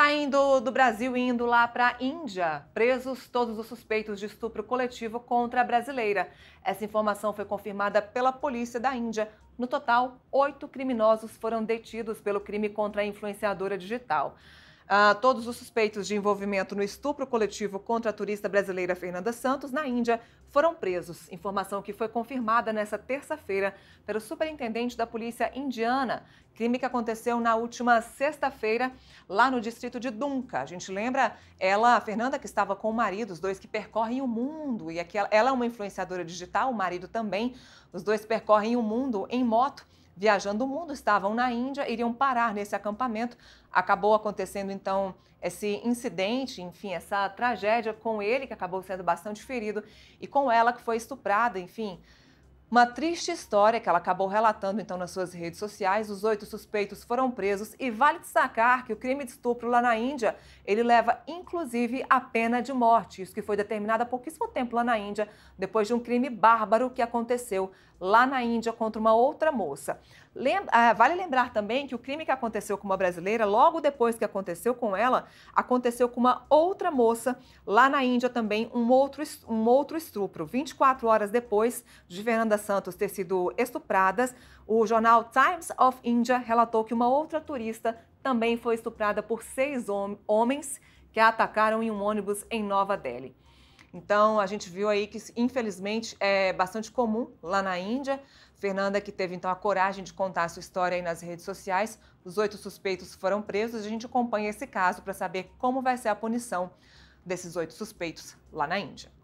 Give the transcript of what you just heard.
Saindo do Brasil e indo lá para a Índia, presos todos os suspeitos de estupro coletivo contra a brasileira. Essa informação foi confirmada pela polícia da Índia. No total, oito criminosos foram detidos pelo crime contra a influenciadora digital todos os suspeitos de envolvimento no estupro coletivo contra a turista brasileira Fernanda Santos, na Índia, foram presos. Informação que foi confirmada nesta terça-feira pelo superintendente da polícia indiana. Crime que aconteceu na última sexta-feira, lá no distrito de Dunca. A gente lembra ela, a Fernanda, que estava com o marido, os dois que percorrem o mundo. E aqui ela é uma influenciadora digital, o marido também. Os dois percorrem o mundo em moto viajando o mundo, estavam na Índia, iriam parar nesse acampamento. Acabou acontecendo então esse incidente, enfim, essa tragédia com ele, que acabou sendo bastante ferido, e com ela, que foi estuprada, enfim. Uma triste história que ela acabou relatando então nas suas redes sociais. Os oito suspeitos foram presos e vale destacar que o crime de estupro lá na Índia ele leva inclusive a pena de morte, isso que foi determinado há pouquíssimo tempo lá na Índia depois de um crime bárbaro que aconteceu lá na Índia contra uma outra moça. Lembra, ah, vale lembrar também que o crime que aconteceu com uma brasileira, logo depois que aconteceu com ela, aconteceu com uma outra moça lá na Índia também, um outro, um outro estupro. 24 horas depois de Fernanda Santos ter sido estuprada, o jornal Times of India relatou que uma outra turista também foi estuprada por seis hom homens que a atacaram em um ônibus em Nova Delhi. Então, a gente viu aí que, infelizmente, é bastante comum lá na Índia. Fernanda, que teve então a coragem de contar a sua história aí nas redes sociais, os oito suspeitos foram presos. A gente acompanha esse caso para saber como vai ser a punição desses oito suspeitos lá na Índia.